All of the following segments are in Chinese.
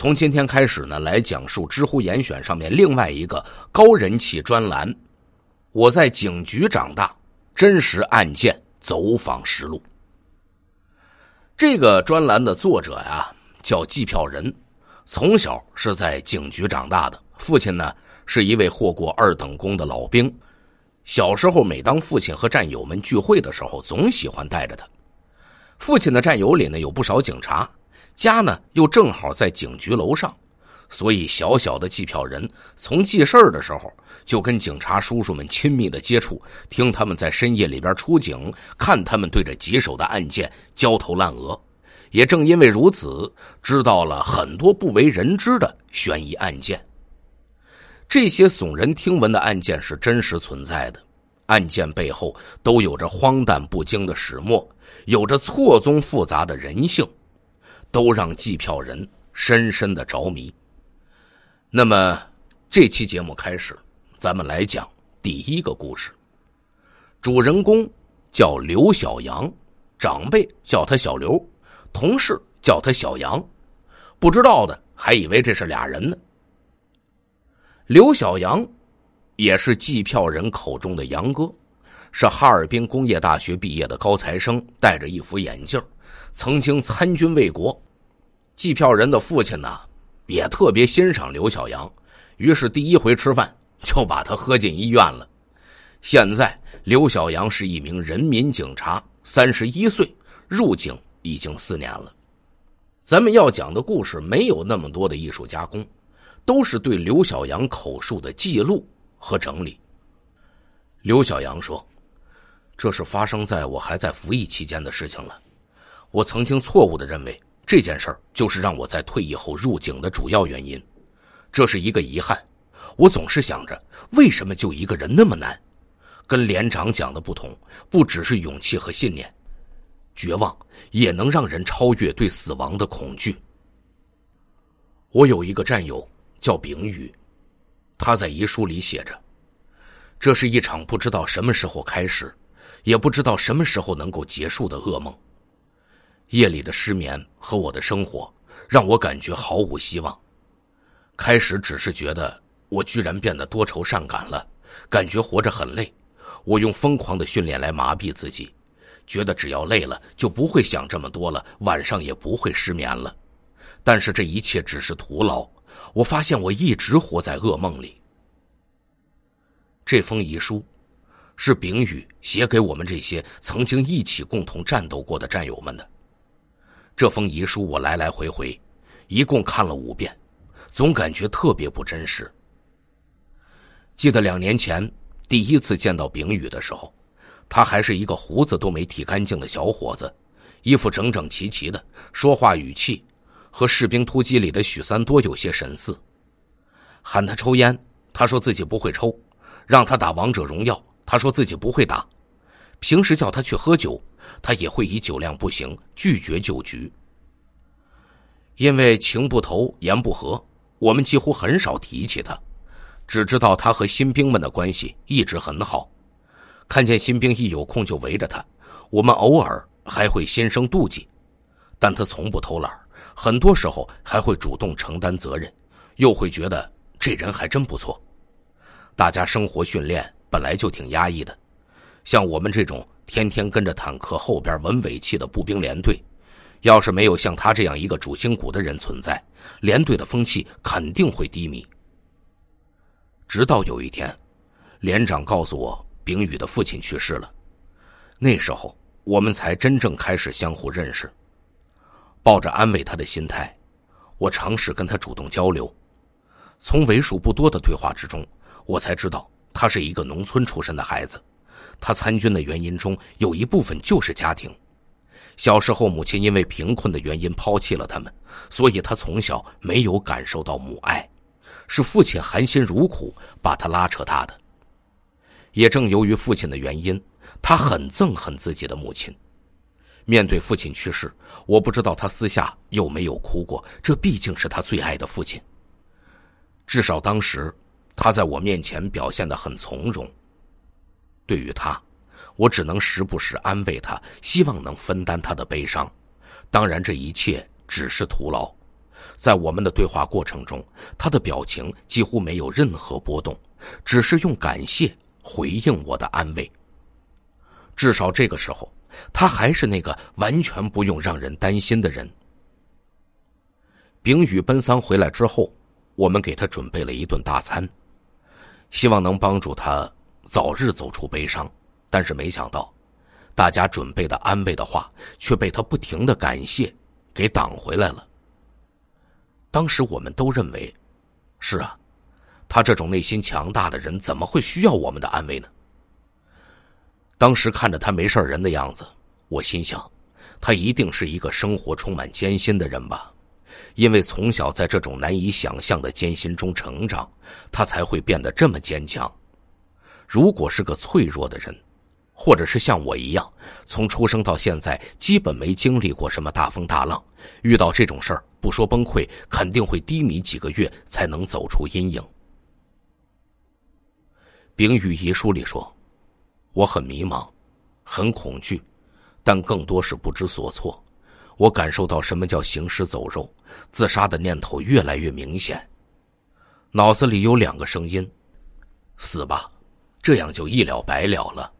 从今天开始呢，来讲述知乎严选上面另外一个高人气专栏《我在警局长大：真实案件走访实录》。这个专栏的作者呀，叫计票人，从小是在警局长大的。父亲呢，是一位获过二等功的老兵。小时候，每当父亲和战友们聚会的时候，总喜欢带着他。父亲的战友里呢，有不少警察。家呢又正好在警局楼上，所以小小的计票人从记事儿的时候就跟警察叔叔们亲密的接触，听他们在深夜里边出警，看他们对着棘手的案件焦头烂额，也正因为如此，知道了很多不为人知的悬疑案件。这些耸人听闻的案件是真实存在的，案件背后都有着荒诞不经的始末，有着错综复杂的人性。都让计票人深深的着迷。那么，这期节目开始，咱们来讲第一个故事。主人公叫刘小阳，长辈叫他小刘，同事叫他小杨，不知道的还以为这是俩人呢。刘小阳也是计票人口中的杨哥，是哈尔滨工业大学毕业的高材生，戴着一副眼镜，曾经参军卫国。计票人的父亲呢，也特别欣赏刘小阳，于是第一回吃饭就把他喝进医院了。现在刘小阳是一名人民警察，三十一岁，入警已经四年了。咱们要讲的故事没有那么多的艺术加工，都是对刘小阳口述的记录和整理。刘小阳说：“这是发生在我还在服役期间的事情了，我曾经错误的认为。”这件事儿就是让我在退役后入警的主要原因，这是一个遗憾。我总是想着，为什么救一个人那么难？跟连长讲的不同，不只是勇气和信念，绝望也能让人超越对死亡的恐惧。我有一个战友叫丙宇，他在遗书里写着：“这是一场不知道什么时候开始，也不知道什么时候能够结束的噩梦。”夜里的失眠和我的生活让我感觉毫无希望。开始只是觉得我居然变得多愁善感了，感觉活着很累。我用疯狂的训练来麻痹自己，觉得只要累了就不会想这么多了，晚上也不会失眠了。但是这一切只是徒劳。我发现我一直活在噩梦里。这封遗书是丙宇写给我们这些曾经一起共同战斗过的战友们的。这封遗书我来来回回，一共看了五遍，总感觉特别不真实。记得两年前第一次见到丙宇的时候，他还是一个胡子都没剃干净的小伙子，衣服整整齐齐的，说话语气和《士兵突击》里的许三多有些神似。喊他抽烟，他说自己不会抽；让他打王者荣耀，他说自己不会打；平时叫他去喝酒。他也会以酒量不行拒绝酒局，因为情不投言不合，我们几乎很少提起他，只知道他和新兵们的关系一直很好，看见新兵一有空就围着他，我们偶尔还会心生妒忌，但他从不偷懒，很多时候还会主动承担责任，又会觉得这人还真不错。大家生活训练本来就挺压抑的，像我们这种。天天跟着坦克后边闻尾气的步兵连队，要是没有像他这样一个主心骨的人存在，连队的风气肯定会低迷。直到有一天，连长告诉我，丙宇的父亲去世了。那时候，我们才真正开始相互认识。抱着安慰他的心态，我尝试跟他主动交流。从为数不多的对话之中，我才知道他是一个农村出身的孩子。他参军的原因中有一部分就是家庭。小时候，母亲因为贫困的原因抛弃了他们，所以他从小没有感受到母爱，是父亲含辛茹苦把他拉扯大的。也正由于父亲的原因，他很憎恨自己的母亲。面对父亲去世，我不知道他私下有没有哭过，这毕竟是他最爱的父亲。至少当时，他在我面前表现的很从容。对于他，我只能时不时安慰他，希望能分担他的悲伤。当然，这一切只是徒劳。在我们的对话过程中，他的表情几乎没有任何波动，只是用感谢回应我的安慰。至少这个时候，他还是那个完全不用让人担心的人。丙宇奔丧回来之后，我们给他准备了一顿大餐，希望能帮助他。早日走出悲伤，但是没想到，大家准备的安慰的话却被他不停的感谢给挡回来了。当时我们都认为，是啊，他这种内心强大的人怎么会需要我们的安慰呢？当时看着他没事人的样子，我心想，他一定是一个生活充满艰辛的人吧，因为从小在这种难以想象的艰辛中成长，他才会变得这么坚强。如果是个脆弱的人，或者是像我一样，从出生到现在基本没经历过什么大风大浪，遇到这种事儿，不说崩溃，肯定会低迷几个月才能走出阴影。丙雨遗书里说：“我很迷茫，很恐惧，但更多是不知所措。我感受到什么叫行尸走肉，自杀的念头越来越明显，脑子里有两个声音：死吧。”这样就一了百了了。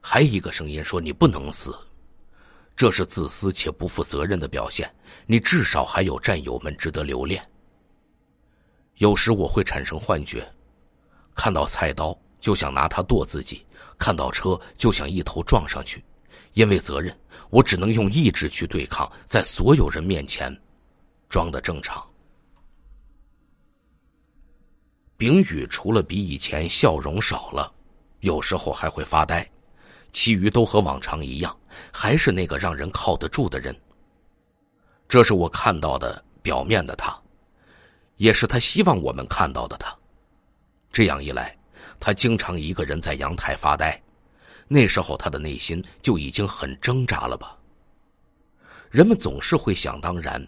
还一个声音说：“你不能死，这是自私且不负责任的表现。你至少还有战友们值得留恋。”有时我会产生幻觉，看到菜刀就想拿它剁自己，看到车就想一头撞上去，因为责任，我只能用意志去对抗，在所有人面前装的正常。丙宇除了比以前笑容少了，有时候还会发呆，其余都和往常一样，还是那个让人靠得住的人。这是我看到的表面的他，也是他希望我们看到的他。这样一来，他经常一个人在阳台发呆，那时候他的内心就已经很挣扎了吧。人们总是会想当然。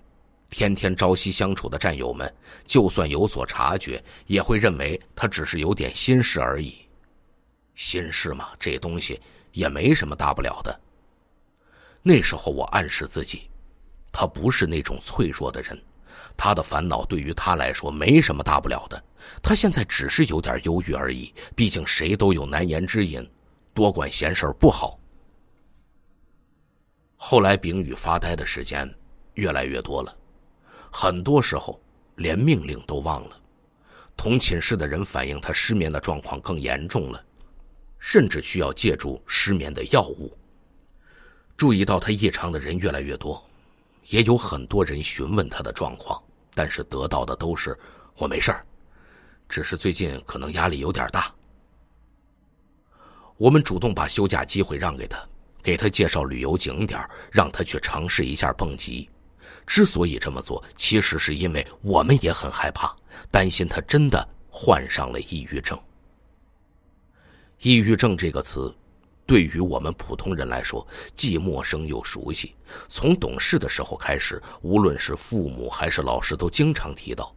天天朝夕相处的战友们，就算有所察觉，也会认为他只是有点心事而已。心事嘛，这东西也没什么大不了的。那时候我暗示自己，他不是那种脆弱的人，他的烦恼对于他来说没什么大不了的。他现在只是有点忧郁而已。毕竟谁都有难言之隐，多管闲事不好。后来，丙宇发呆的时间越来越多了。很多时候，连命令都忘了。同寝室的人反映他失眠的状况更严重了，甚至需要借助失眠的药物。注意到他异常的人越来越多，也有很多人询问他的状况，但是得到的都是“我没事儿，只是最近可能压力有点大。”我们主动把休假机会让给他，给他介绍旅游景点，让他去尝试一下蹦极。之所以这么做，其实是因为我们也很害怕，担心他真的患上了抑郁症。抑郁症这个词，对于我们普通人来说，既陌生又熟悉。从懂事的时候开始，无论是父母还是老师，都经常提到。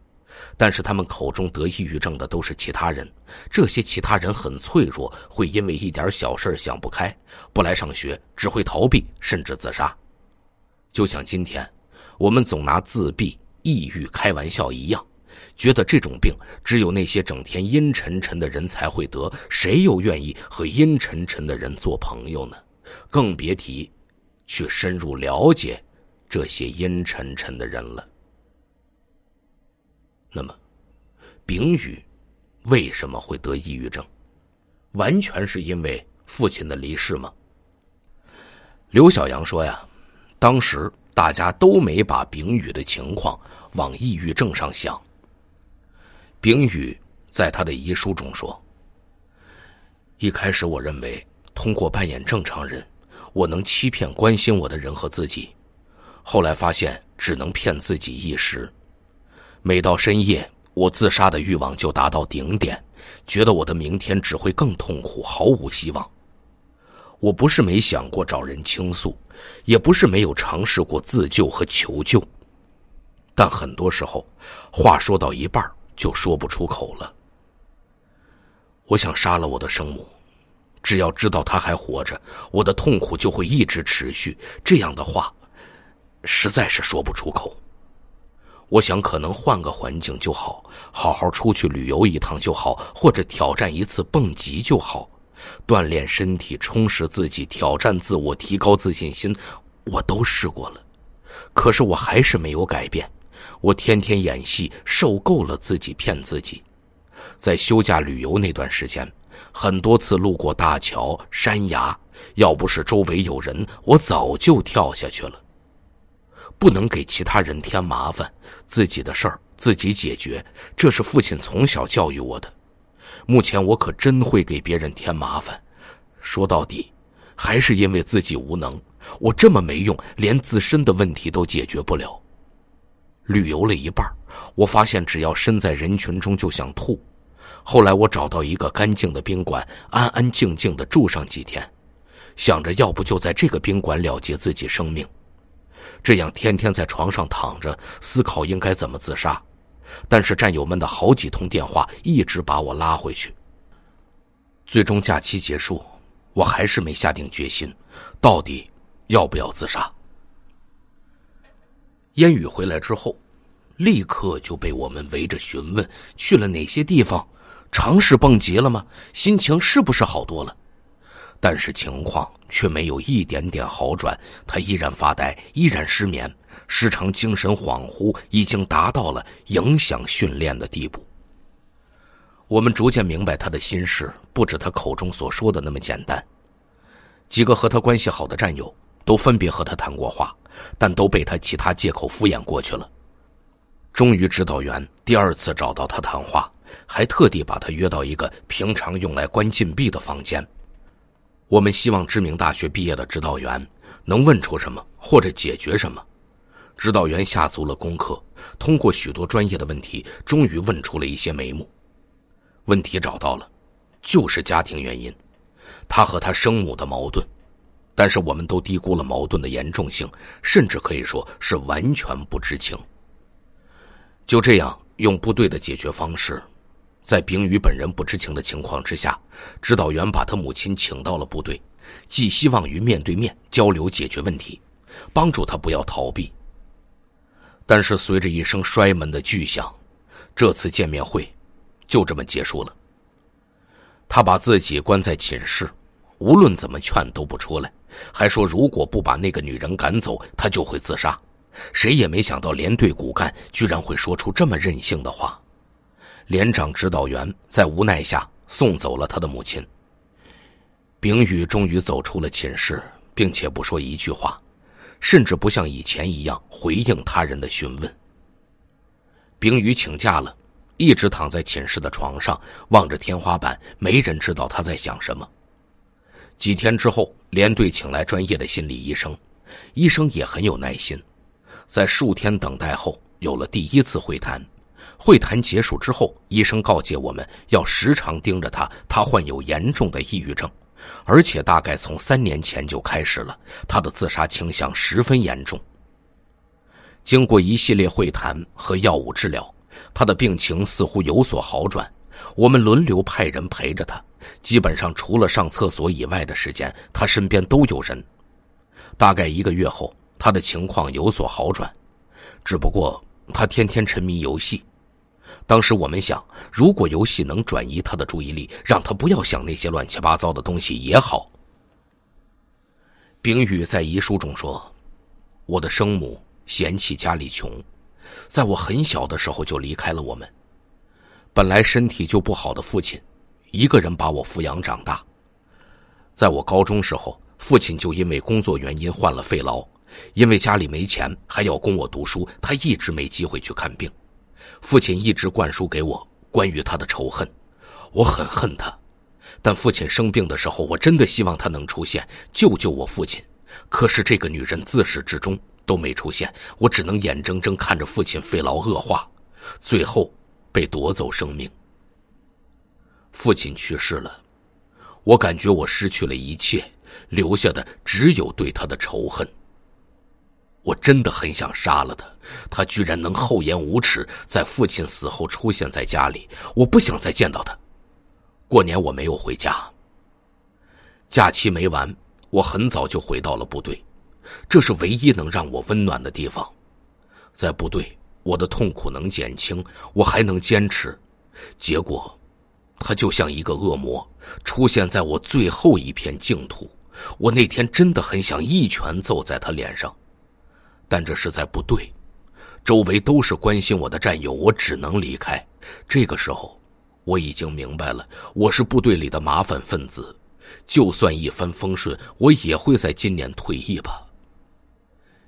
但是他们口中得抑郁症的都是其他人，这些其他人很脆弱，会因为一点小事想不开，不来上学，只会逃避，甚至自杀。就像今天。我们总拿自闭、抑郁开玩笑一样，觉得这种病只有那些整天阴沉沉的人才会得，谁又愿意和阴沉沉的人做朋友呢？更别提去深入了解这些阴沉沉的人了。那么，丙宇为什么会得抑郁症？完全是因为父亲的离世吗？刘小阳说呀，当时。大家都没把丙宇的情况往抑郁症上想。丙宇在他的遗书中说：“一开始我认为通过扮演正常人，我能欺骗关心我的人和自己，后来发现只能骗自己一时。每到深夜，我自杀的欲望就达到顶点，觉得我的明天只会更痛苦，毫无希望。”我不是没想过找人倾诉，也不是没有尝试过自救和求救，但很多时候，话说到一半就说不出口了。我想杀了我的生母，只要知道她还活着，我的痛苦就会一直持续。这样的话，实在是说不出口。我想，可能换个环境就好，好好出去旅游一趟就好，或者挑战一次蹦极就好。锻炼身体，充实自己，挑战自我，提高自信心，我都试过了，可是我还是没有改变。我天天演戏，受够了自己骗自己。在休假旅游那段时间，很多次路过大桥、山崖，要不是周围有人，我早就跳下去了。不能给其他人添麻烦，自己的事儿自己解决，这是父亲从小教育我的。目前我可真会给别人添麻烦，说到底，还是因为自己无能。我这么没用，连自身的问题都解决不了。旅游了一半，我发现只要身在人群中就想吐。后来我找到一个干净的宾馆，安安静静的住上几天，想着要不就在这个宾馆了结自己生命，这样天天在床上躺着思考应该怎么自杀。但是战友们的好几通电话一直把我拉回去。最终假期结束，我还是没下定决心，到底要不要自杀？烟雨回来之后，立刻就被我们围着询问去了哪些地方，尝试蹦极了吗？心情是不是好多了？但是情况却没有一点点好转，他依然发呆，依然失眠，时常精神恍惚，已经达到了影响训练的地步。我们逐渐明白他的心事不止他口中所说的那么简单。几个和他关系好的战友都分别和他谈过话，但都被他其他借口敷衍过去了。终于，指导员第二次找到他谈话，还特地把他约到一个平常用来关禁闭的房间。我们希望知名大学毕业的指导员能问出什么或者解决什么。指导员下足了功课，通过许多专业的问题，终于问出了一些眉目。问题找到了，就是家庭原因，他和他生母的矛盾。但是我们都低估了矛盾的严重性，甚至可以说是完全不知情。就这样，用部队的解决方式。在丙宇本人不知情的情况之下，指导员把他母亲请到了部队，寄希望于面对面交流解决问题，帮助他不要逃避。但是随着一声摔门的巨响，这次见面会就这么结束了。他把自己关在寝室，无论怎么劝都不出来，还说如果不把那个女人赶走，他就会自杀。谁也没想到连队骨干居然会说出这么任性的话。连长指导员在无奈下送走了他的母亲。丙宇终于走出了寝室，并且不说一句话，甚至不像以前一样回应他人的询问。丙宇请假了，一直躺在寝室的床上，望着天花板，没人知道他在想什么。几天之后，连队请来专业的心理医生，医生也很有耐心，在数天等待后，有了第一次会谈。会谈结束之后，医生告诫我们要时常盯着他。他患有严重的抑郁症，而且大概从三年前就开始了他的自杀倾向十分严重。经过一系列会谈和药物治疗，他的病情似乎有所好转。我们轮流派人陪着他，基本上除了上厕所以外的时间，他身边都有人。大概一个月后，他的情况有所好转，只不过他天天沉迷游戏。当时我们想，如果游戏能转移他的注意力，让他不要想那些乱七八糟的东西也好。冰雨在遗书中说：“我的生母嫌弃家里穷，在我很小的时候就离开了我们。本来身体就不好的父亲，一个人把我抚养长大。在我高中时候，父亲就因为工作原因患了肺痨，因为家里没钱还要供我读书，他一直没机会去看病。”父亲一直灌输给我关于他的仇恨，我很恨他。但父亲生病的时候，我真的希望他能出现，救救我父亲。可是这个女人自始至终都没出现，我只能眼睁睁看着父亲肺痨恶化，最后被夺走生命。父亲去世了，我感觉我失去了一切，留下的只有对他的仇恨。我真的很想杀了他，他居然能厚颜无耻，在父亲死后出现在家里。我不想再见到他。过年我没有回家，假期没完，我很早就回到了部队，这是唯一能让我温暖的地方。在部队，我的痛苦能减轻，我还能坚持。结果，他就像一个恶魔，出现在我最后一片净土。我那天真的很想一拳揍在他脸上。但这实在不对，周围都是关心我的战友，我只能离开。这个时候，我已经明白了，我是部队里的麻烦分子，就算一帆风顺，我也会在今年退役吧。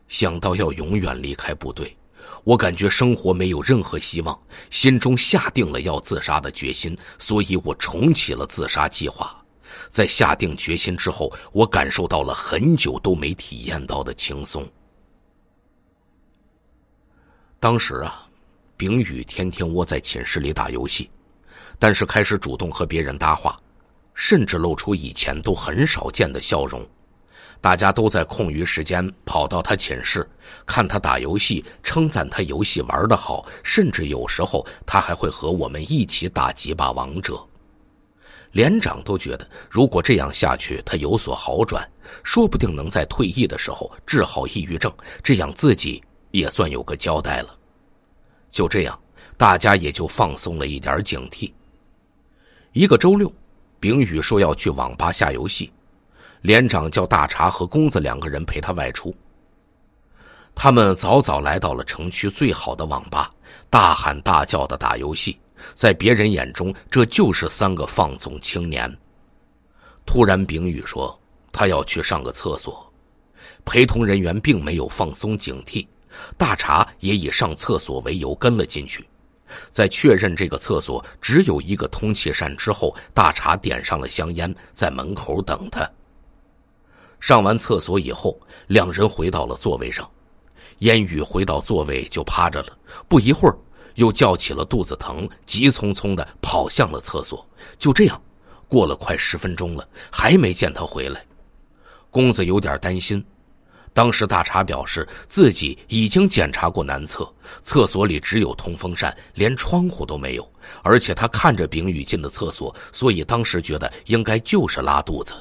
想到要永远离开部队，我感觉生活没有任何希望，心中下定了要自杀的决心，所以我重启了自杀计划。在下定决心之后，我感受到了很久都没体验到的轻松。当时啊，丙宇天天窝在寝室里打游戏，但是开始主动和别人搭话，甚至露出以前都很少见的笑容。大家都在空余时间跑到他寝室看他打游戏，称赞他游戏玩的好，甚至有时候他还会和我们一起打几把王者。连长都觉得，如果这样下去，他有所好转，说不定能在退役的时候治好抑郁症，这样自己。也算有个交代了，就这样，大家也就放松了一点警惕。一个周六，丙宇说要去网吧下游戏，连长叫大茶和公子两个人陪他外出。他们早早来到了城区最好的网吧，大喊大叫的打游戏，在别人眼中这就是三个放纵青年。突然，丙宇说他要去上个厕所，陪同人员并没有放松警惕。大茶也以上厕所为由跟了进去，在确认这个厕所只有一个通气扇之后，大茶点上了香烟，在门口等他。上完厕所以后，两人回到了座位上，烟雨回到座位就趴着了。不一会儿，又叫起了肚子疼，急匆匆的跑向了厕所。就这样，过了快十分钟了，还没见他回来，公子有点担心。当时大查表示自己已经检查过男厕，厕所里只有通风扇，连窗户都没有。而且他看着丙宇进的厕所，所以当时觉得应该就是拉肚子。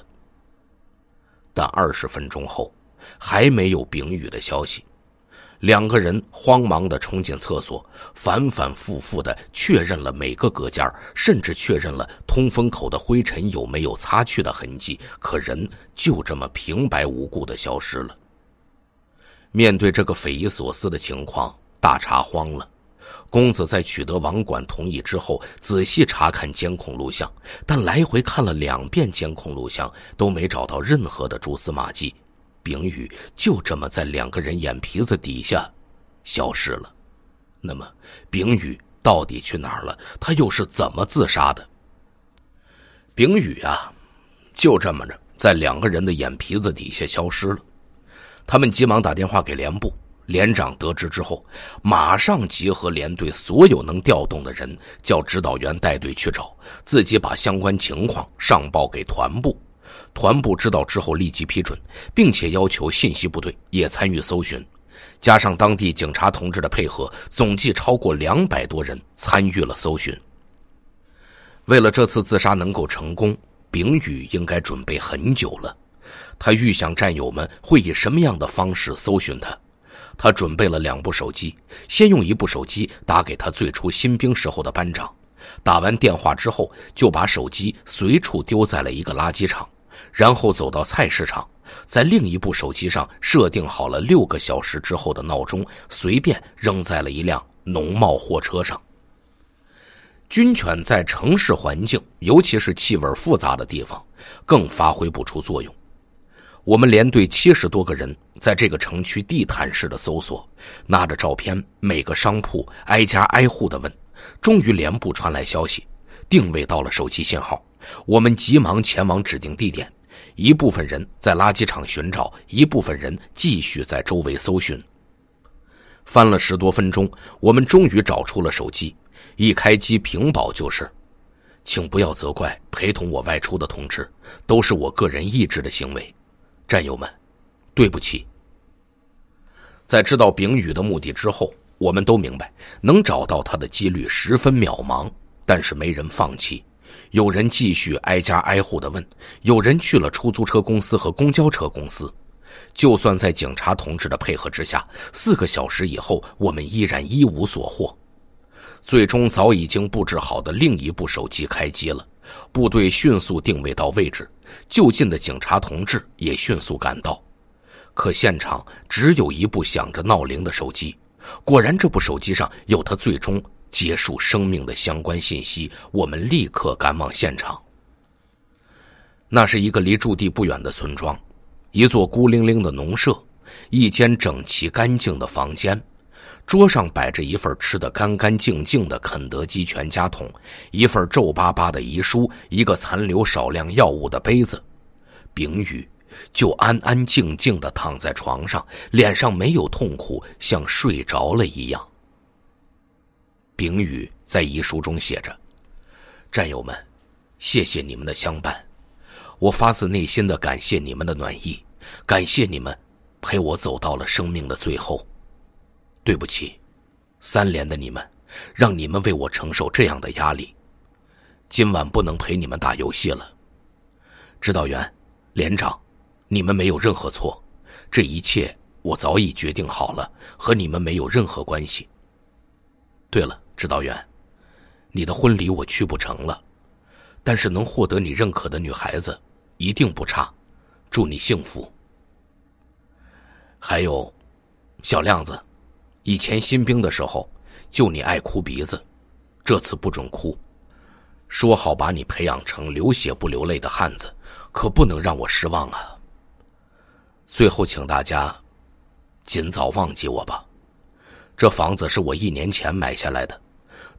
但二十分钟后，还没有丙宇的消息，两个人慌忙的冲进厕所，反反复复的确认了每个隔间，甚至确认了通风口的灰尘有没有擦去的痕迹。可人就这么平白无故的消失了。面对这个匪夷所思的情况，大茶慌了。公子在取得网管同意之后，仔细查看监控录像，但来回看了两遍监控录像，都没找到任何的蛛丝马迹。丙宇就这么在两个人眼皮子底下消失了。那么，丙宇到底去哪儿了？他又是怎么自杀的？丙宇啊，就这么着，在两个人的眼皮子底下消失了。他们急忙打电话给连部，连长得知之后，马上集合连队所有能调动的人，叫指导员带队去找，自己把相关情况上报给团部。团部知道之后立即批准，并且要求信息部队也参与搜寻，加上当地警察同志的配合，总计超过两百多人参与了搜寻。为了这次自杀能够成功，丙宇应该准备很久了。他预想战友们会以什么样的方式搜寻他，他准备了两部手机，先用一部手机打给他最初新兵时候的班长，打完电话之后就把手机随处丢在了一个垃圾场，然后走到菜市场，在另一部手机上设定好了六个小时之后的闹钟，随便扔在了一辆农贸货车上。军犬在城市环境，尤其是气味复杂的地方，更发挥不出作用。我们连队七十多个人在这个城区地毯式的搜索，拿着照片，每个商铺挨家挨户的问。终于连部传来消息，定位到了手机信号，我们急忙前往指定地点。一部分人在垃圾场寻找，一部分人继续在周围搜寻。翻了十多分钟，我们终于找出了手机。一开机，屏保就是：“请不要责怪陪同我外出的同志，都是我个人意志的行为。”战友们，对不起。在知道丙宇的目的之后，我们都明白能找到他的几率十分渺茫，但是没人放弃。有人继续挨家挨户的问，有人去了出租车公司和公交车公司。就算在警察同志的配合之下，四个小时以后，我们依然一无所获。最终，早已经布置好的另一部手机开机了。部队迅速定位到位置，就近的警察同志也迅速赶到。可现场只有一部响着闹铃的手机。果然，这部手机上有他最终结束生命的相关信息。我们立刻赶往现场。那是一个离驻地不远的村庄，一座孤零零的农舍，一间整齐干净的房间。桌上摆着一份吃的干干净净的肯德基全家桶，一份皱巴巴的遗书，一个残留少量药物的杯子。丙宇就安安静静的躺在床上，脸上没有痛苦，像睡着了一样。丙宇在遗书中写着：“战友们，谢谢你们的相伴，我发自内心的感谢你们的暖意，感谢你们陪我走到了生命的最后。”对不起，三连的你们，让你们为我承受这样的压力，今晚不能陪你们打游戏了。指导员、连长，你们没有任何错，这一切我早已决定好了，和你们没有任何关系。对了，指导员，你的婚礼我去不成了，但是能获得你认可的女孩子一定不差，祝你幸福。还有，小亮子。以前新兵的时候，就你爱哭鼻子，这次不准哭。说好把你培养成流血不流泪的汉子，可不能让我失望啊！最后，请大家尽早忘记我吧。这房子是我一年前买下来的，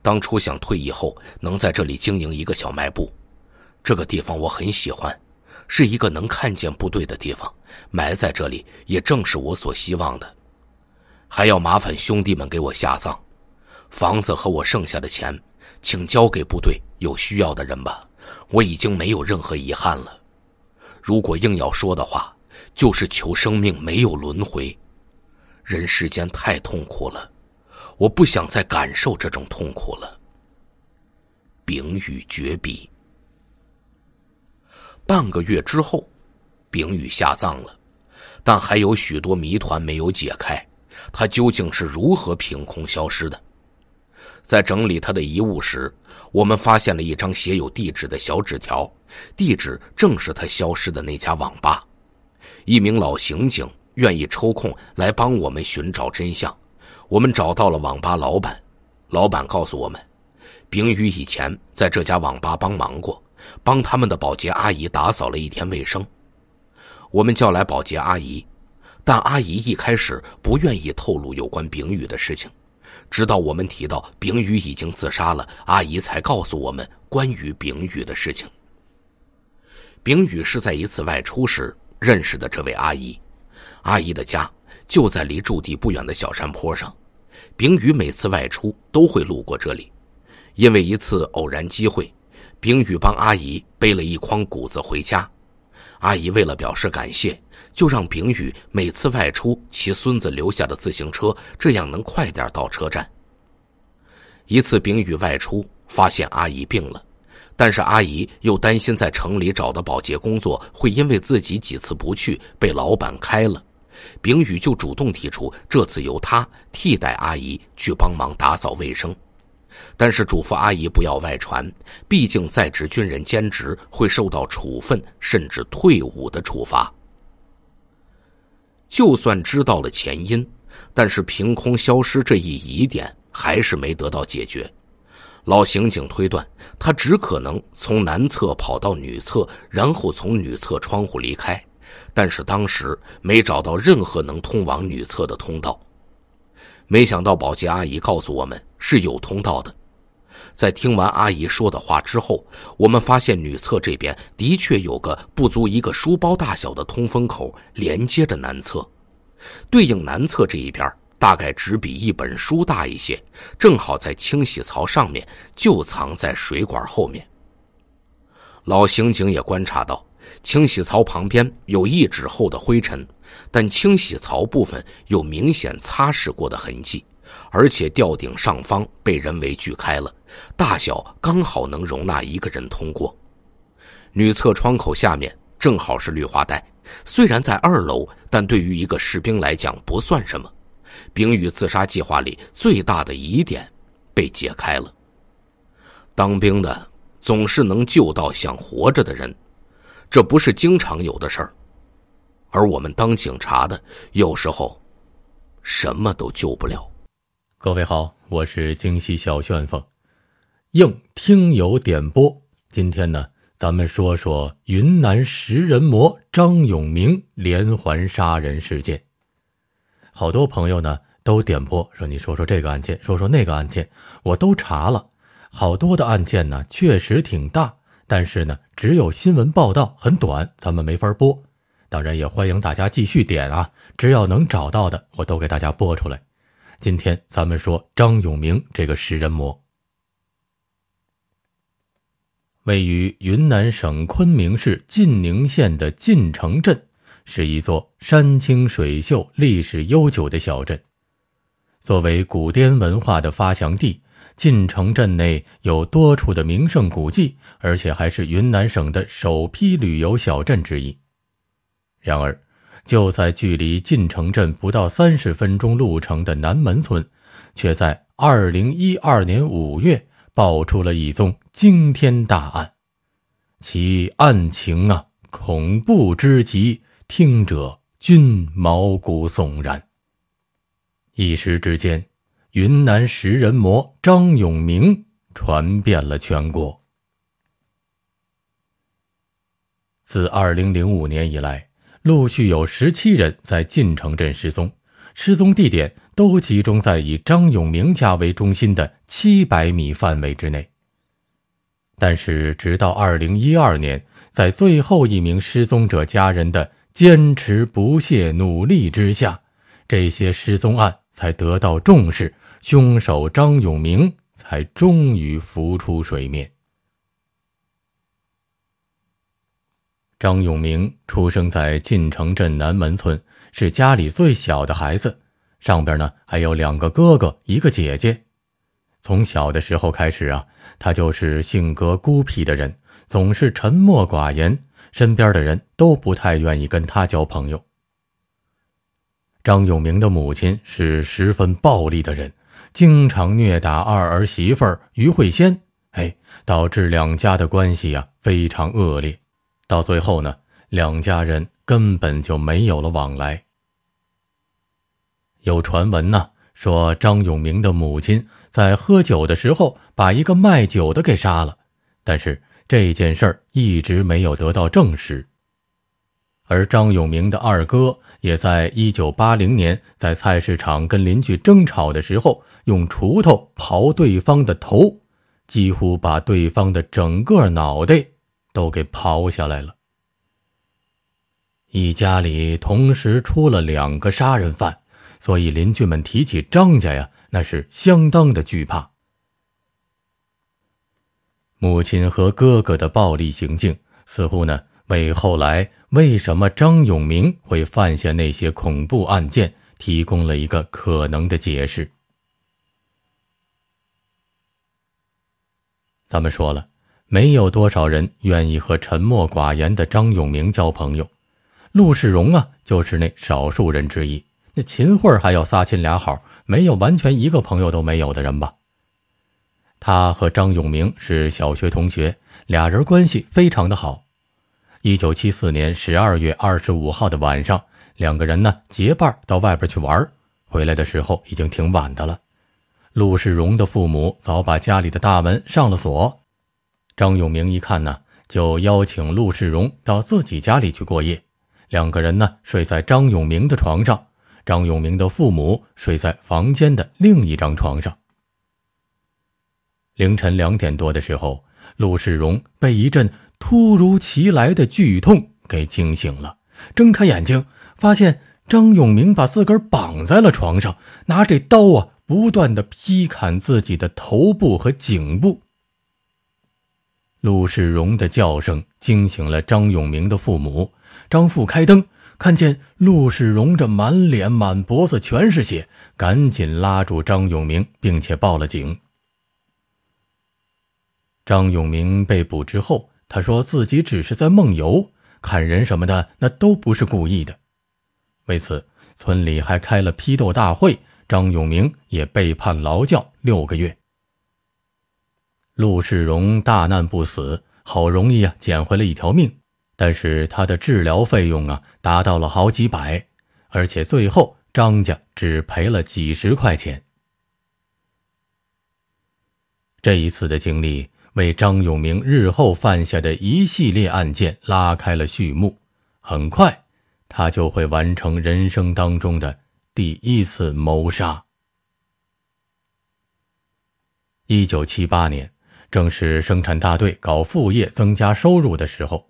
当初想退役后能在这里经营一个小卖部。这个地方我很喜欢，是一个能看见部队的地方。埋在这里，也正是我所希望的。还要麻烦兄弟们给我下葬，房子和我剩下的钱，请交给部队有需要的人吧。我已经没有任何遗憾了。如果硬要说的话，就是求生命没有轮回，人世间太痛苦了，我不想再感受这种痛苦了。丙宇绝笔。半个月之后，丙宇下葬了，但还有许多谜团没有解开。他究竟是如何凭空消失的？在整理他的遗物时，我们发现了一张写有地址的小纸条，地址正是他消失的那家网吧。一名老刑警愿意抽空来帮我们寻找真相。我们找到了网吧老板，老板告诉我们，冰雨以前在这家网吧帮忙过，帮他们的保洁阿姨打扫了一天卫生。我们叫来保洁阿姨。但阿姨一开始不愿意透露有关丙宇的事情，直到我们提到丙宇已经自杀了，阿姨才告诉我们关于丙宇的事情。丙宇是在一次外出时认识的这位阿姨，阿姨的家就在离驻地不远的小山坡上，丙宇每次外出都会路过这里，因为一次偶然机会，丙宇帮阿姨背了一筐谷子回家，阿姨为了表示感谢。就让丙宇每次外出骑孙子留下的自行车，这样能快点到车站。一次，丙宇外出发现阿姨病了，但是阿姨又担心在城里找的保洁工作会因为自己几次不去被老板开了，丙宇就主动提出这次由他替代阿姨去帮忙打扫卫生，但是嘱咐阿姨不要外传，毕竟在职军人兼职会受到处分，甚至退伍的处罚。就算知道了前因，但是凭空消失这一疑点还是没得到解决。老刑警推断，他只可能从男厕跑到女厕，然后从女厕窗户离开，但是当时没找到任何能通往女厕的通道。没想到保洁阿姨告诉我们是有通道的。在听完阿姨说的话之后，我们发现女厕这边的确有个不足一个书包大小的通风口，连接着男厕，对应男厕这一边大概只比一本书大一些，正好在清洗槽上面，就藏在水管后面。老刑警也观察到，清洗槽旁边有一指厚的灰尘，但清洗槽部分有明显擦拭过的痕迹。而且吊顶上方被人为锯开了，大小刚好能容纳一个人通过。女厕窗口下面正好是绿化带，虽然在二楼，但对于一个士兵来讲不算什么。冰雨自杀计划里最大的疑点被解开了。当兵的总是能救到想活着的人，这不是经常有的事儿。而我们当警察的，有时候什么都救不了。各位好，我是京西小旋风，应听友点播。今天呢，咱们说说云南食人魔张永明连环杀人事件。好多朋友呢都点播，说你说说这个案件，说说那个案件，我都查了。好多的案件呢确实挺大，但是呢只有新闻报道很短，咱们没法播。当然也欢迎大家继续点啊，只要能找到的，我都给大家播出来。今天咱们说张永明这个食人魔。位于云南省昆明市晋宁县的晋城镇，是一座山清水秀、历史悠久的小镇。作为古滇文化的发祥地，晋城镇内有多处的名胜古迹，而且还是云南省的首批旅游小镇之一。然而，就在距离晋城镇不到三十分钟路程的南门村，却在二零一二年五月爆出了一宗惊天大案，其案情啊恐怖之极，听者均毛骨悚然。一时之间，云南食人魔张永明传遍了全国。自二零零五年以来。陆续有十七人在晋城镇失踪，失踪地点都集中在以张永明家为中心的七百米范围之内。但是，直到二零一二年，在最后一名失踪者家人的坚持不懈努力之下，这些失踪案才得到重视，凶手张永明才终于浮出水面。张永明出生在晋城镇南门村，是家里最小的孩子，上边呢还有两个哥哥，一个姐姐。从小的时候开始啊，他就是性格孤僻的人，总是沉默寡言，身边的人都不太愿意跟他交朋友。张永明的母亲是十分暴力的人，经常虐打二儿媳妇于慧仙，哎，导致两家的关系啊非常恶劣。到最后呢，两家人根本就没有了往来。有传闻呢，说张永明的母亲在喝酒的时候把一个卖酒的给杀了，但是这件事儿一直没有得到证实。而张永明的二哥也在一九八零年在菜市场跟邻居争吵的时候，用锄头刨对方的头，几乎把对方的整个脑袋。都给刨下来了。一家里同时出了两个杀人犯，所以邻居们提起张家呀，那是相当的惧怕。母亲和哥哥的暴力行径，似乎呢，为后来为什么张永明会犯下那些恐怖案件，提供了一个可能的解释。咱们说了。没有多少人愿意和沉默寡言的张永明交朋友，陆世荣啊就是那少数人之一。那秦桧还要撒亲俩好，没有完全一个朋友都没有的人吧？他和张永明是小学同学，俩人关系非常的好。一九七四年十二月二十五号的晚上，两个人呢结伴到外边去玩回来的时候已经挺晚的了。陆世荣的父母早把家里的大门上了锁。张永明一看呢，就邀请陆世荣到自己家里去过夜。两个人呢睡在张永明的床上，张永明的父母睡在房间的另一张床上。凌晨两点多的时候，陆世荣被一阵突如其来的剧痛给惊醒了，睁开眼睛发现张永明把自个儿绑在了床上，拿着刀啊，不断的劈砍自己的头部和颈部。陆世荣的叫声惊醒了张永明的父母。张父开灯，看见陆世荣这满脸、满脖子全是血，赶紧拉住张永明，并且报了警。张永明被捕之后，他说自己只是在梦游、砍人什么的，那都不是故意的。为此，村里还开了批斗大会，张永明也被判劳教六个月。陆世荣大难不死，好容易啊，捡回了一条命。但是他的治疗费用啊，达到了好几百，而且最后张家只赔了几十块钱。这一次的经历为张永明日后犯下的一系列案件拉开了序幕。很快，他就会完成人生当中的第一次谋杀。一九七八年。正是生产大队搞副业增加收入的时候，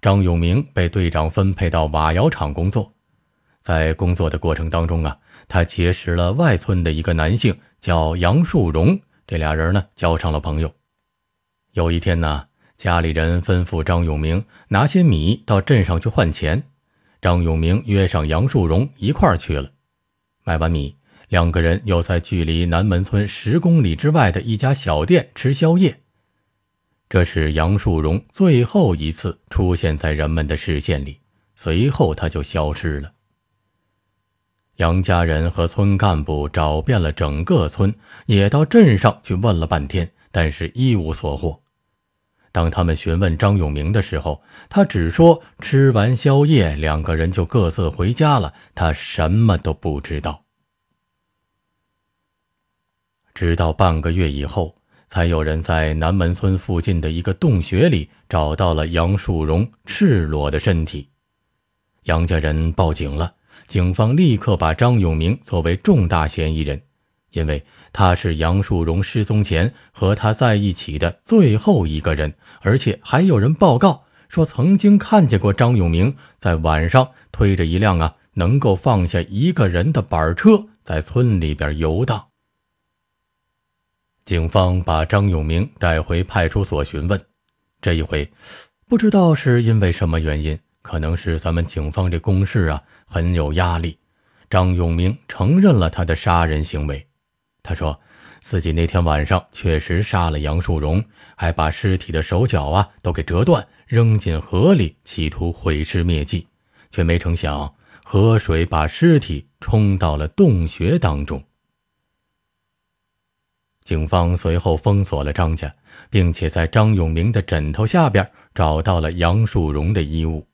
张永明被队长分配到瓦窑厂工作。在工作的过程当中啊，他结识了外村的一个男性，叫杨树荣。这俩人呢，交上了朋友。有一天呢，家里人吩咐张永明拿些米到镇上去换钱。张永明约上杨树荣一块儿去了，买完米。两个人又在距离南门村十公里之外的一家小店吃宵夜，这是杨树荣最后一次出现在人们的视线里，随后他就消失了。杨家人和村干部找遍了整个村，也到镇上去问了半天，但是一无所获。当他们询问张永明的时候，他只说吃完宵夜，两个人就各自回家了，他什么都不知道。直到半个月以后，才有人在南门村附近的一个洞穴里找到了杨树荣赤裸的身体。杨家人报警了，警方立刻把张永明作为重大嫌疑人，因为他是杨树荣失踪前和他在一起的最后一个人，而且还有人报告说曾经看见过张永明在晚上推着一辆啊能够放下一个人的板车在村里边游荡。警方把张永明带回派出所询问，这一回，不知道是因为什么原因，可能是咱们警方这攻势啊很有压力。张永明承认了他的杀人行为，他说自己那天晚上确实杀了杨树荣，还把尸体的手脚啊都给折断，扔进河里，企图毁尸灭迹，却没成想河水把尸体冲到了洞穴当中。警方随后封锁了张家，并且在张永明的枕头下边找到了杨树荣的衣物。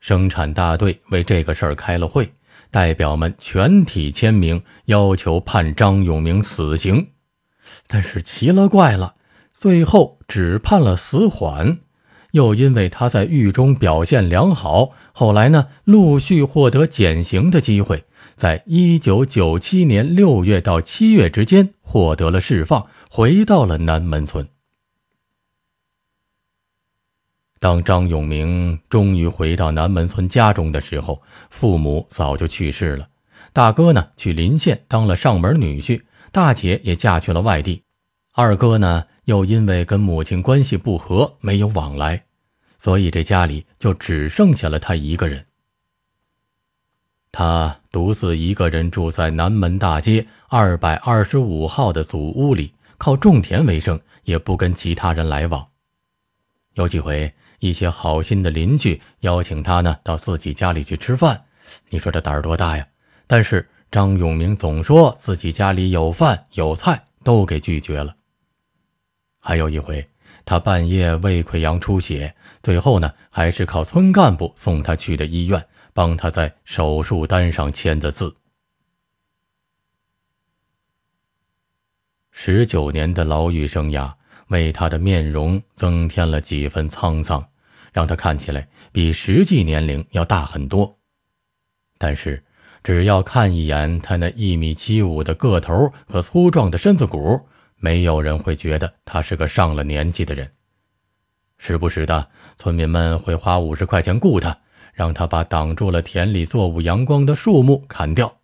生产大队为这个事儿开了会，代表们全体签名要求判张永明死刑，但是奇了怪了，最后只判了死缓。又因为他在狱中表现良好，后来呢，陆续获得减刑的机会。在一九九七年六月到七月之间，获得了释放，回到了南门村。当张永明终于回到南门村家中的时候，父母早就去世了，大哥呢去临县当了上门女婿，大姐也嫁去了外地，二哥呢又因为跟母亲关系不和，没有往来，所以这家里就只剩下了他一个人。他独自一个人住在南门大街二百二十五号的祖屋里，靠种田为生，也不跟其他人来往。有几回，一些好心的邻居邀请他呢到自己家里去吃饭，你说这胆儿多大呀！但是张永明总说自己家里有饭有菜，都给拒绝了。还有一回，他半夜胃溃疡出血，最后呢还是靠村干部送他去的医院。帮他在手术单上签的字。十九年的牢狱生涯为他的面容增添了几分沧桑，让他看起来比实际年龄要大很多。但是，只要看一眼他那一米七五的个头和粗壮的身子骨，没有人会觉得他是个上了年纪的人。时不时的，村民们会花五十块钱雇他。让他把挡住了田里作物阳光的树木砍掉，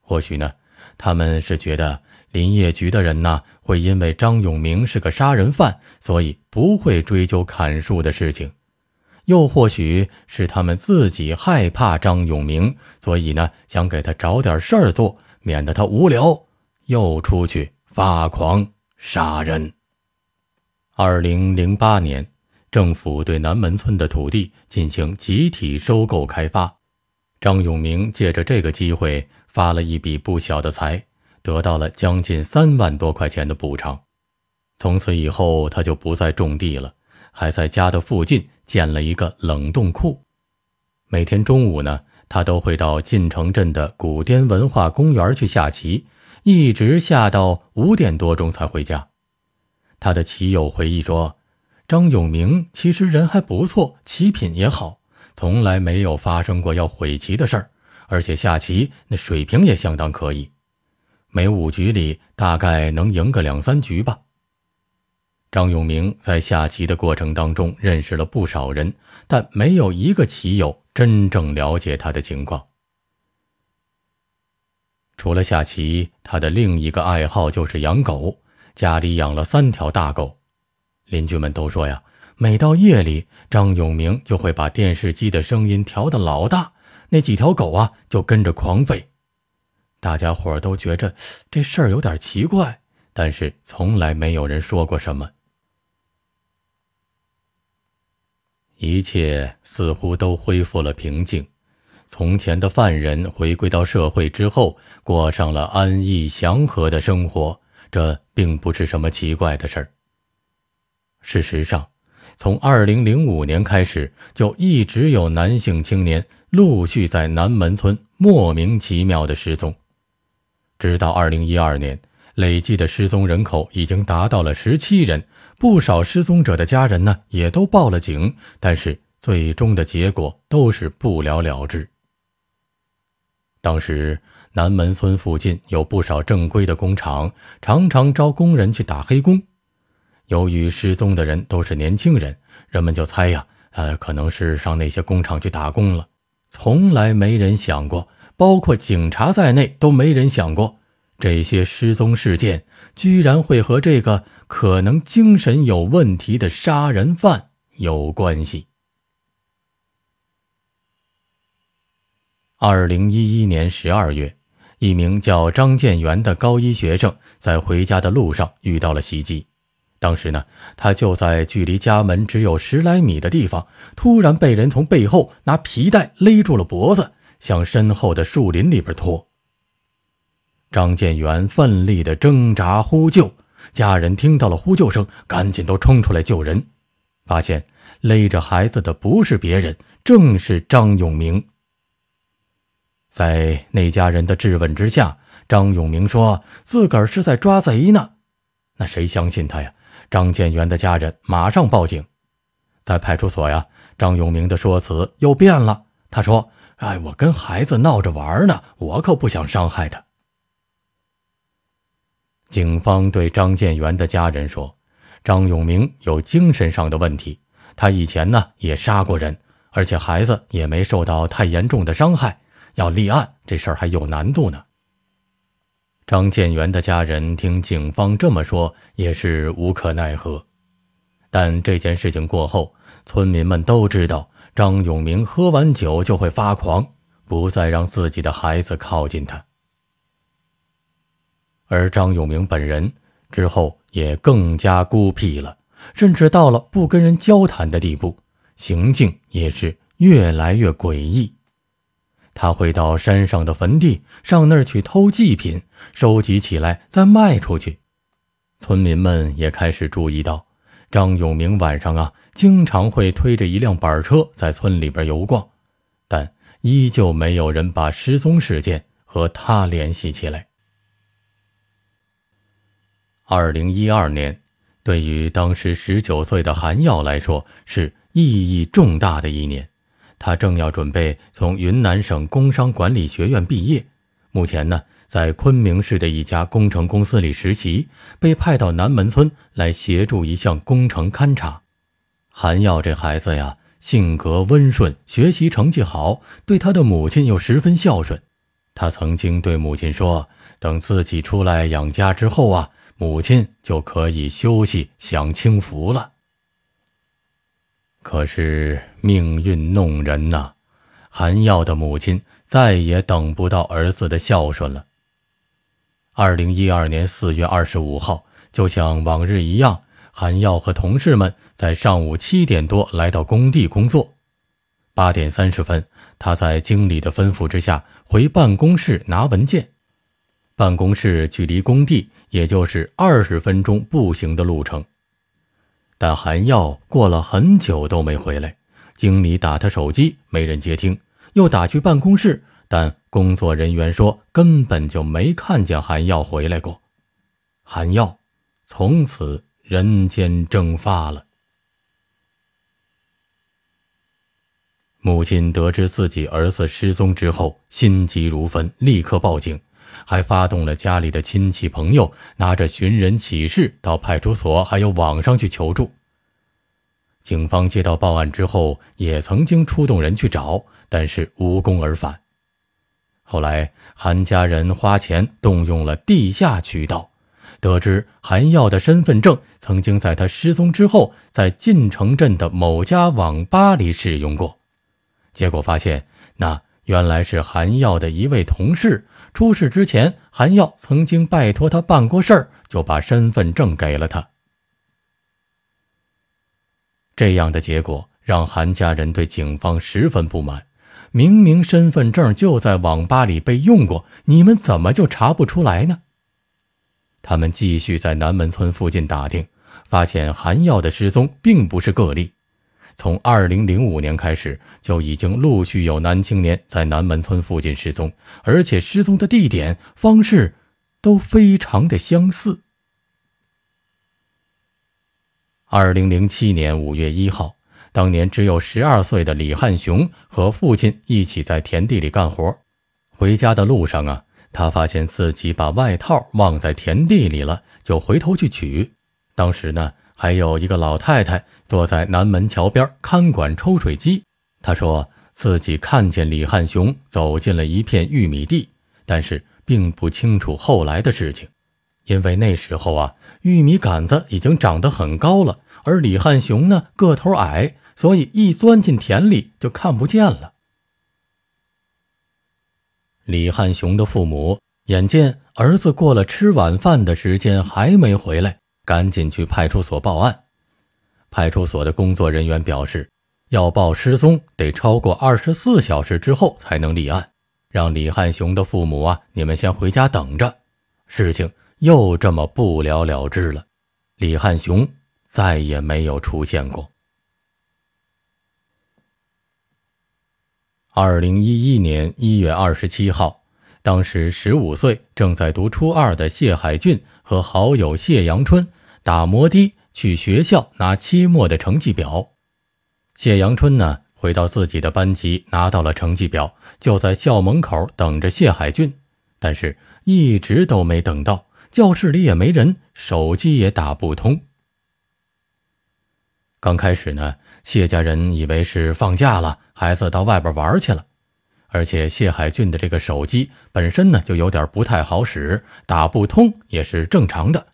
或许呢，他们是觉得林业局的人呢会因为张永明是个杀人犯，所以不会追究砍树的事情；又或许是他们自己害怕张永明，所以呢想给他找点事儿做，免得他无聊又出去发狂杀人。二零零八年。政府对南门村的土地进行集体收购开发，张永明借着这个机会发了一笔不小的财，得到了将近三万多块钱的补偿。从此以后，他就不再种地了，还在家的附近建了一个冷冻库。每天中午呢，他都会到晋城镇的古滇文化公园去下棋，一直下到五点多钟才回家。他的棋友回忆说。张永明其实人还不错，棋品也好，从来没有发生过要毁棋的事儿，而且下棋那水平也相当可以，每五局里大概能赢个两三局吧。张永明在下棋的过程当中认识了不少人，但没有一个棋友真正了解他的情况。除了下棋，他的另一个爱好就是养狗，家里养了三条大狗。邻居们都说呀，每到夜里，张永明就会把电视机的声音调的老大，那几条狗啊就跟着狂吠。大家伙都觉着这事儿有点奇怪，但是从来没有人说过什么。一切似乎都恢复了平静。从前的犯人回归到社会之后，过上了安逸祥和的生活，这并不是什么奇怪的事儿。事实上，从2005年开始，就一直有男性青年陆续在南门村莫名其妙的失踪。直到2012年，累计的失踪人口已经达到了17人。不少失踪者的家人呢，也都报了警，但是最终的结果都是不了了之。当时，南门村附近有不少正规的工厂，常常招工人去打黑工。由于失踪的人都是年轻人，人们就猜呀，呃，可能是上那些工厂去打工了。从来没人想过，包括警察在内都没人想过，这些失踪事件居然会和这个可能精神有问题的杀人犯有关系。二零一一年十二月，一名叫张建元的高一学生在回家的路上遇到了袭击。当时呢，他就在距离家门只有十来米的地方，突然被人从背后拿皮带勒住了脖子，向身后的树林里边拖。张建元奋力的挣扎呼救，家人听到了呼救声，赶紧都冲出来救人，发现勒着孩子的不是别人，正是张永明。在那家人的质问之下，张永明说自个儿是在抓贼呢，那谁相信他呀？张建元的家人马上报警，在派出所呀，张永明的说辞又变了。他说：“哎，我跟孩子闹着玩呢，我可不想伤害他。”警方对张建元的家人说：“张永明有精神上的问题，他以前呢也杀过人，而且孩子也没受到太严重的伤害，要立案这事儿还有难度呢。”张建元的家人听警方这么说，也是无可奈何。但这件事情过后，村民们都知道张永明喝完酒就会发狂，不再让自己的孩子靠近他。而张永明本人之后也更加孤僻了，甚至到了不跟人交谈的地步，行径也是越来越诡异。他会到山上的坟地，上那儿去偷祭品，收集起来再卖出去。村民们也开始注意到，张永明晚上啊，经常会推着一辆板车在村里边游逛，但依旧没有人把失踪事件和他联系起来。二零一二年，对于当时十九岁的韩耀来说，是意义重大的一年。他正要准备从云南省工商管理学院毕业，目前呢在昆明市的一家工程公司里实习，被派到南门村来协助一项工程勘察。韩耀这孩子呀，性格温顺，学习成绩好，对他的母亲又十分孝顺。他曾经对母亲说：“等自己出来养家之后啊，母亲就可以休息享清福了。”可是命运弄人呐，韩耀的母亲再也等不到儿子的孝顺了。二零一二年四月二十五号，就像往日一样，韩耀和同事们在上午七点多来到工地工作。八点三十分，他在经理的吩咐之下回办公室拿文件。办公室距离工地也就是二十分钟步行的路程。但韩耀过了很久都没回来，经理打他手机没人接听，又打去办公室，但工作人员说根本就没看见韩耀回来过。韩耀从此人间蒸发了。母亲得知自己儿子失踪之后，心急如焚，立刻报警。还发动了家里的亲戚朋友，拿着寻人启事到派出所，还有网上去求助。警方接到报案之后，也曾经出动人去找，但是无功而返。后来，韩家人花钱动用了地下渠道，得知韩耀的身份证曾经在他失踪之后，在晋城镇的某家网吧里使用过，结果发现那。原来是韩耀的一位同事出事之前，韩耀曾经拜托他办过事儿，就把身份证给了他。这样的结果让韩家人对警方十分不满。明明身份证就在网吧里被用过，你们怎么就查不出来呢？他们继续在南门村附近打听，发现韩耀的失踪并不是个例。从2005年开始，就已经陆续有男青年在南门村附近失踪，而且失踪的地点、方式都非常的相似。2007年5月1号，当年只有12岁的李汉雄和父亲一起在田地里干活，回家的路上啊，他发现自己把外套忘在田地里了，就回头去取。当时呢。还有一个老太太坐在南门桥边看管抽水机。她说自己看见李汉雄走进了一片玉米地，但是并不清楚后来的事情，因为那时候啊，玉米杆子已经长得很高了，而李汉雄呢个头矮，所以一钻进田里就看不见了。李汉雄的父母眼见儿子过了吃晚饭的时间还没回来。赶紧去派出所报案。派出所的工作人员表示，要报失踪得超过二十四小时之后才能立案。让李汉雄的父母啊，你们先回家等着。事情又这么不了了之了，李汉雄再也没有出现过。二零一一年一月二十七号。当时十五岁，正在读初二的谢海俊和好友谢阳春打摩的去学校拿期末的成绩表。谢阳春呢，回到自己的班级拿到了成绩表，就在校门口等着谢海俊，但是一直都没等到，教室里也没人，手机也打不通。刚开始呢，谢家人以为是放假了，孩子到外边玩去了。而且谢海俊的这个手机本身呢就有点不太好使，打不通也是正常的。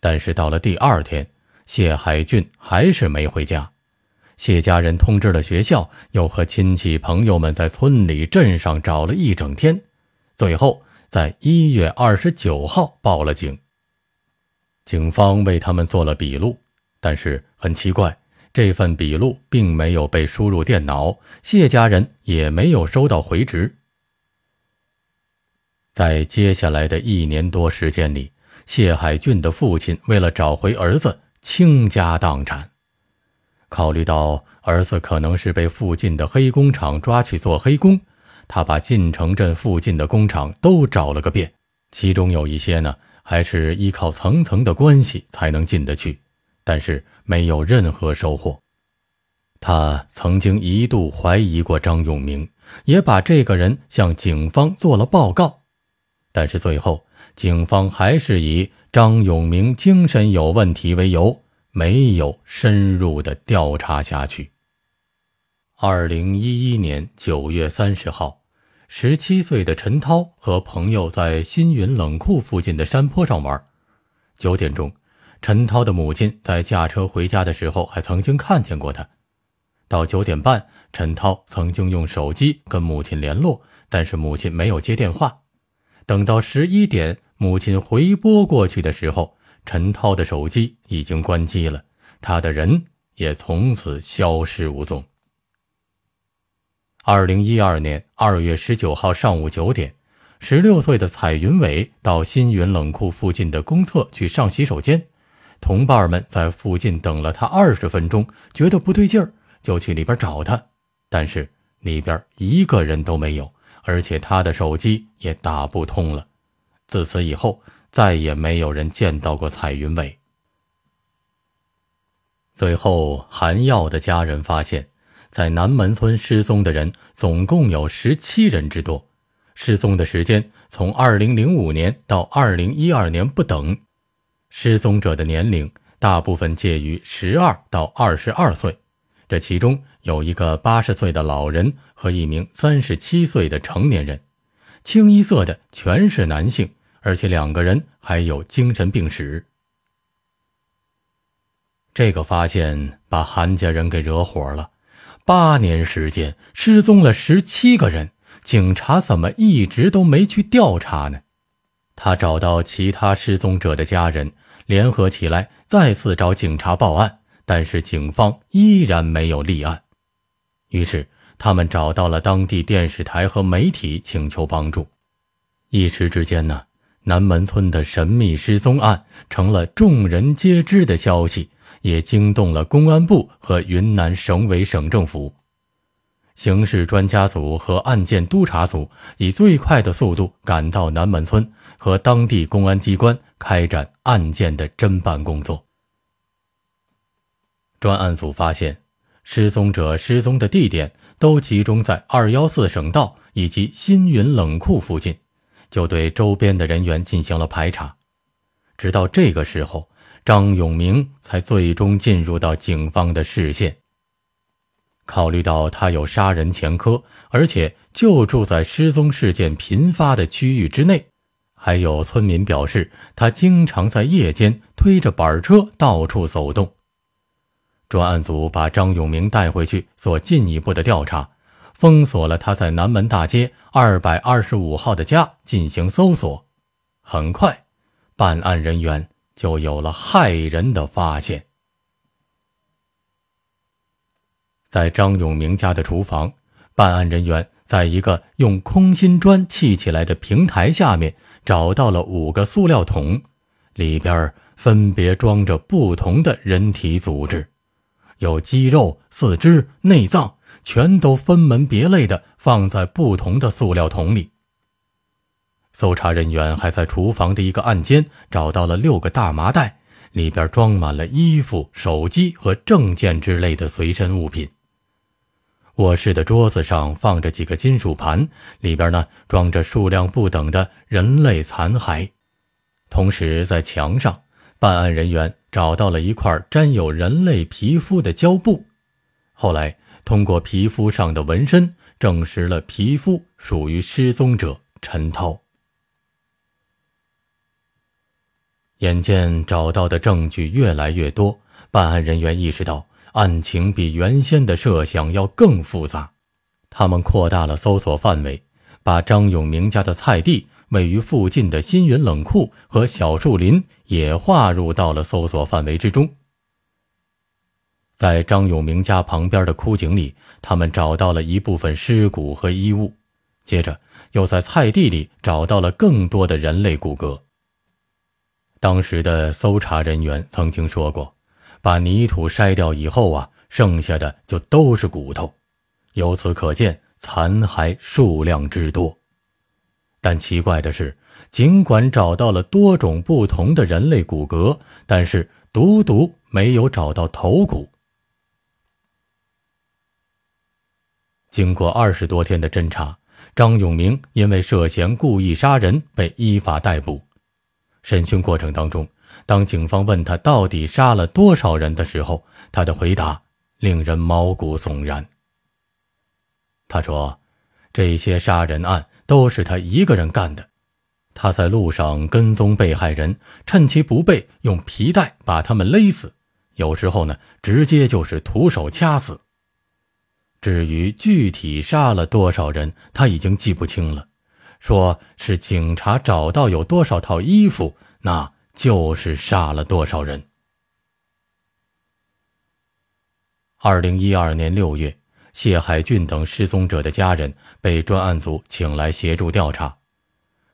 但是到了第二天，谢海俊还是没回家，谢家人通知了学校，又和亲戚朋友们在村里、镇上找了一整天，最后在一月二十九号报了警。警方为他们做了笔录，但是很奇怪。这份笔录并没有被输入电脑，谢家人也没有收到回执。在接下来的一年多时间里，谢海俊的父亲为了找回儿子，倾家荡产。考虑到儿子可能是被附近的黑工厂抓去做黑工，他把晋城镇附近的工厂都找了个遍，其中有一些呢，还是依靠层层的关系才能进得去，但是。没有任何收获。他曾经一度怀疑过张永明，也把这个人向警方做了报告，但是最后警方还是以张永明精神有问题为由，没有深入的调查下去。二零一一年九月三十号，十七岁的陈涛和朋友在新云冷库附近的山坡上玩，九点钟。陈涛的母亲在驾车回家的时候，还曾经看见过他。到九点半，陈涛曾经用手机跟母亲联络，但是母亲没有接电话。等到十一点，母亲回拨过去的时候，陈涛的手机已经关机了，他的人也从此消失无踪。二零一二年二月十九号上午九点，十六岁的彩云伟到新云冷库附近的公厕去上洗手间。同伴们在附近等了他二十分钟，觉得不对劲儿，就去里边找他，但是里边一个人都没有，而且他的手机也打不通了。自此以后，再也没有人见到过蔡云伟。最后，韩耀的家人发现，在南门村失踪的人总共有十七人之多，失踪的时间从二零零五年到二零一二年不等。失踪者的年龄大部分介于十二到二十二岁，这其中有一个八十岁的老人和一名三十七岁的成年人，清一色的全是男性，而且两个人还有精神病史。这个发现把韩家人给惹火了，八年时间失踪了十七个人，警察怎么一直都没去调查呢？他找到其他失踪者的家人。联合起来，再次找警察报案，但是警方依然没有立案。于是，他们找到了当地电视台和媒体，请求帮助。一时之间呢，南门村的神秘失踪案成了众人皆知的消息，也惊动了公安部和云南省委省政府。刑事专家组和案件督察组以最快的速度赶到南门村和当地公安机关。开展案件的侦办工作。专案组发现，失踪者失踪的地点都集中在二幺四省道以及新云冷库附近，就对周边的人员进行了排查。直到这个时候，张永明才最终进入到警方的视线。考虑到他有杀人前科，而且就住在失踪事件频发的区域之内。还有村民表示，他经常在夜间推着板车到处走动。专案组把张永明带回去做进一步的调查，封锁了他在南门大街二百二十五号的家进行搜索。很快，办案人员就有了骇人的发现：在张永明家的厨房，办案人员在一个用空心砖砌起来的平台下面。找到了五个塑料桶，里边分别装着不同的人体组织，有肌肉、四肢、内脏，全都分门别类的放在不同的塑料桶里。搜查人员还在厨房的一个暗间找到了六个大麻袋，里边装满了衣服、手机和证件之类的随身物品。卧室的桌子上放着几个金属盘，里边呢装着数量不等的人类残骸。同时，在墙上，办案人员找到了一块沾有人类皮肤的胶布。后来，通过皮肤上的纹身，证实了皮肤属于失踪者陈涛。眼见找到的证据越来越多，办案人员意识到。案情比原先的设想要更复杂，他们扩大了搜索范围，把张永明家的菜地、位于附近的鑫云冷库和小树林也划入到了搜索范围之中。在张永明家旁边的枯井里，他们找到了一部分尸骨和衣物，接着又在菜地里找到了更多的人类骨骼。当时的搜查人员曾经说过。把泥土筛掉以后啊，剩下的就都是骨头，由此可见残骸数量之多。但奇怪的是，尽管找到了多种不同的人类骨骼，但是独独没有找到头骨。经过二十多天的侦查，张永明因为涉嫌故意杀人被依法逮捕。审讯过程当中。当警方问他到底杀了多少人的时候，他的回答令人毛骨悚然。他说：“这些杀人案都是他一个人干的。他在路上跟踪被害人，趁其不备，用皮带把他们勒死，有时候呢，直接就是徒手掐死。至于具体杀了多少人，他已经记不清了。说是警察找到有多少套衣服，那……”就是杀了多少人？二零一二年六月，谢海俊等失踪者的家人被专案组请来协助调查，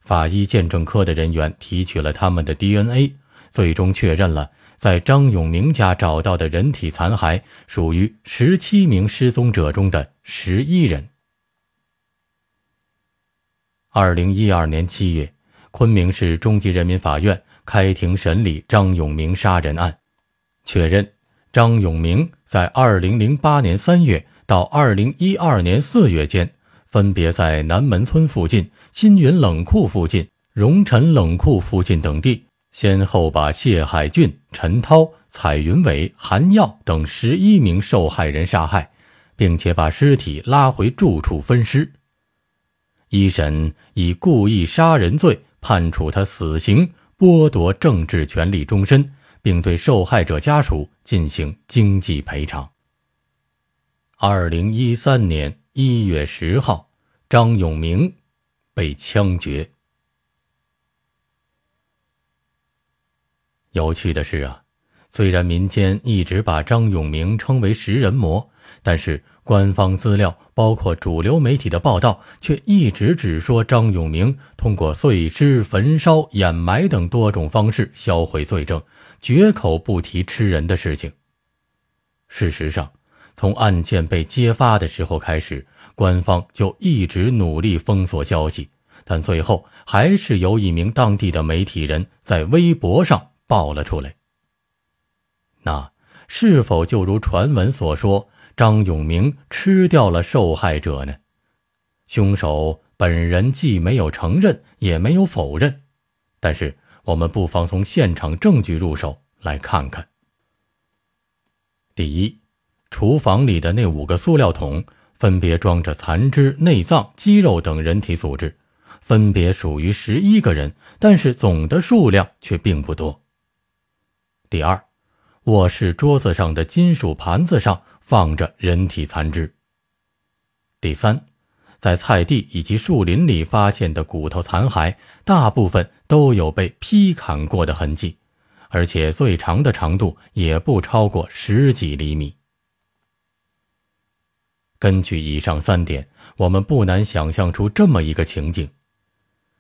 法医鉴证科的人员提取了他们的 DNA，最终确认了在张永明家找到的人体残骸属于十七名失踪者中的十一人。二零一二年七月，昆明市中级人民法院。开庭审理张永明杀人案，确认张永明在2008年3月到2012年4月间，分别在南门村附近、新云冷库附近、荣臣冷库附近等地，先后把谢海俊、陈涛、彩云伟、韩耀等十一名受害人杀害，并且把尸体拉回住处分尸。一审以故意杀人罪判处他死刑。剥夺政治权利终身，并对受害者家属进行经济赔偿。二零一三年一月十号，张永明被枪决。有趣的是啊，虽然民间一直把张永明称为“食人魔”，但是。官方资料，包括主流媒体的报道，却一直只说张永明通过碎尸、焚烧、掩埋等多种方式销毁罪证，绝口不提吃人的事情。事实上，从案件被揭发的时候开始，官方就一直努力封锁消息，但最后还是由一名当地的媒体人在微博上爆了出来。那是否就如传闻所说？张永明吃掉了受害者呢，凶手本人既没有承认，也没有否认。但是我们不妨从现场证据入手来看看。第一，厨房里的那五个塑料桶分别装着残肢、内脏、肌肉等人体组织，分别属于十一个人，但是总的数量却并不多。第二，卧室桌子上的金属盘子上。放着人体残肢。第三，在菜地以及树林里发现的骨头残骸，大部分都有被劈砍过的痕迹，而且最长的长度也不超过十几厘米。根据以上三点，我们不难想象出这么一个情景：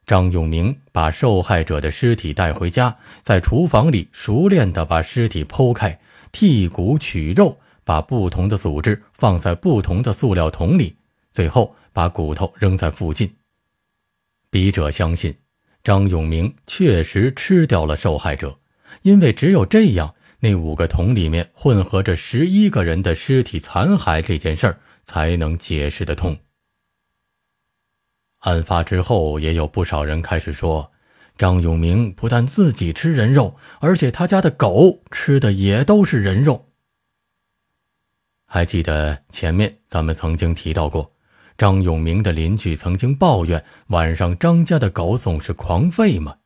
张永明把受害者的尸体带回家，在厨房里熟练地把尸体剖开，剔骨取肉。把不同的组织放在不同的塑料桶里，最后把骨头扔在附近。笔者相信，张永明确实吃掉了受害者，因为只有这样，那五个桶里面混合着十一个人的尸体残骸这件事儿才能解释得通。案发之后，也有不少人开始说，张永明不但自己吃人肉，而且他家的狗吃的也都是人肉。还记得前面咱们曾经提到过，张永明的邻居曾经抱怨晚上张家的狗总是狂吠吗？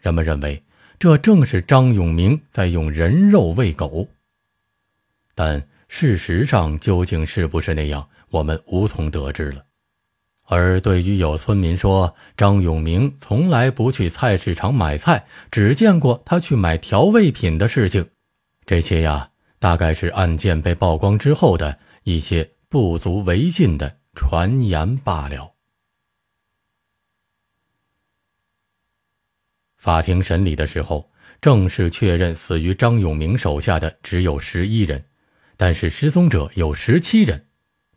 人们认为这正是张永明在用人肉喂狗，但事实上究竟是不是那样，我们无从得知了。而对于有村民说张永明从来不去菜市场买菜，只见过他去买调味品的事情，这些呀。大概是案件被曝光之后的一些不足为信的传言罢了。法庭审理的时候，正式确认死于张永明手下的只有十一人，但是失踪者有十七人。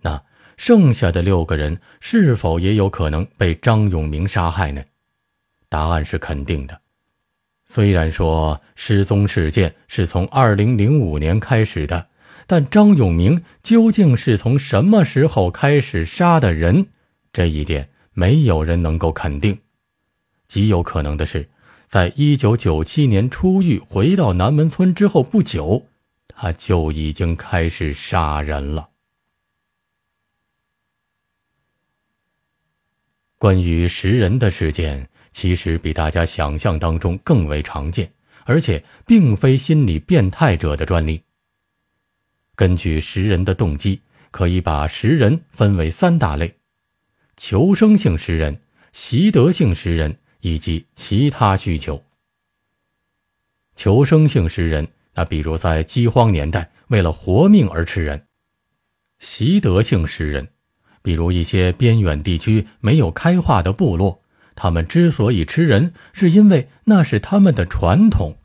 那剩下的六个人是否也有可能被张永明杀害呢？答案是肯定的。虽然说失踪事件是从2005年开始的，但张永明究竟是从什么时候开始杀的人，这一点没有人能够肯定。极有可能的是，在1997年出狱回到南门村之后不久，他就已经开始杀人了。关于食人的事件。其实比大家想象当中更为常见，而且并非心理变态者的专利。根据食人的动机，可以把食人分为三大类：求生性食人、习得性食人以及其他需求。求生性食人，那比如在饥荒年代，为了活命而吃人；习得性食人，比如一些边远地区没有开化的部落。他们之所以吃人，是因为那是他们的传统，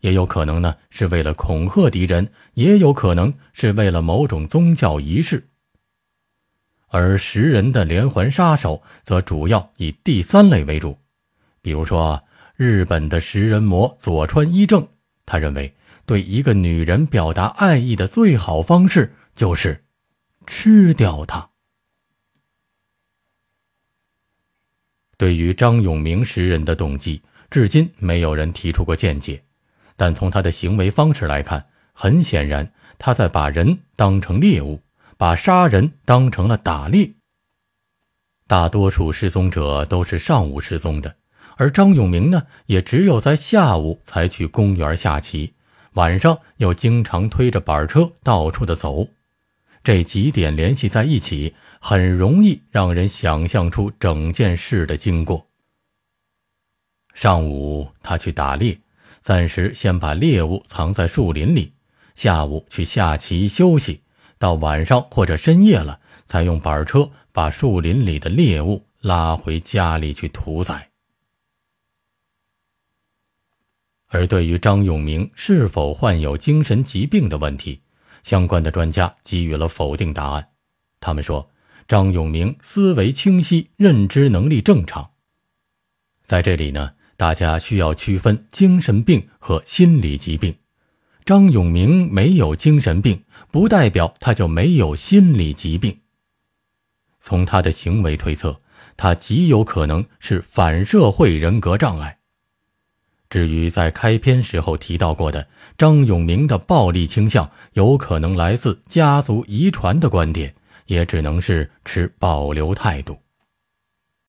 也有可能呢是为了恐吓敌人，也有可能是为了某种宗教仪式。而食人的连环杀手则主要以第三类为主，比如说日本的食人魔佐川一正，他认为对一个女人表达爱意的最好方式就是吃掉她。对于张永明识人的动机，至今没有人提出过见解。但从他的行为方式来看，很显然他在把人当成猎物，把杀人当成了打猎。大多数失踪者都是上午失踪的，而张永明呢，也只有在下午才去公园下棋，晚上又经常推着板车到处的走。这几点联系在一起。很容易让人想象出整件事的经过。上午他去打猎，暂时先把猎物藏在树林里；下午去下棋休息，到晚上或者深夜了，才用板车把树林里的猎物拉回家里去屠宰。而对于张永明是否患有精神疾病的问题，相关的专家给予了否定答案，他们说。张永明思维清晰，认知能力正常。在这里呢，大家需要区分精神病和心理疾病。张永明没有精神病，不代表他就没有心理疾病。从他的行为推测，他极有可能是反社会人格障碍。至于在开篇时候提到过的张永明的暴力倾向，有可能来自家族遗传的观点。也只能是持保留态度。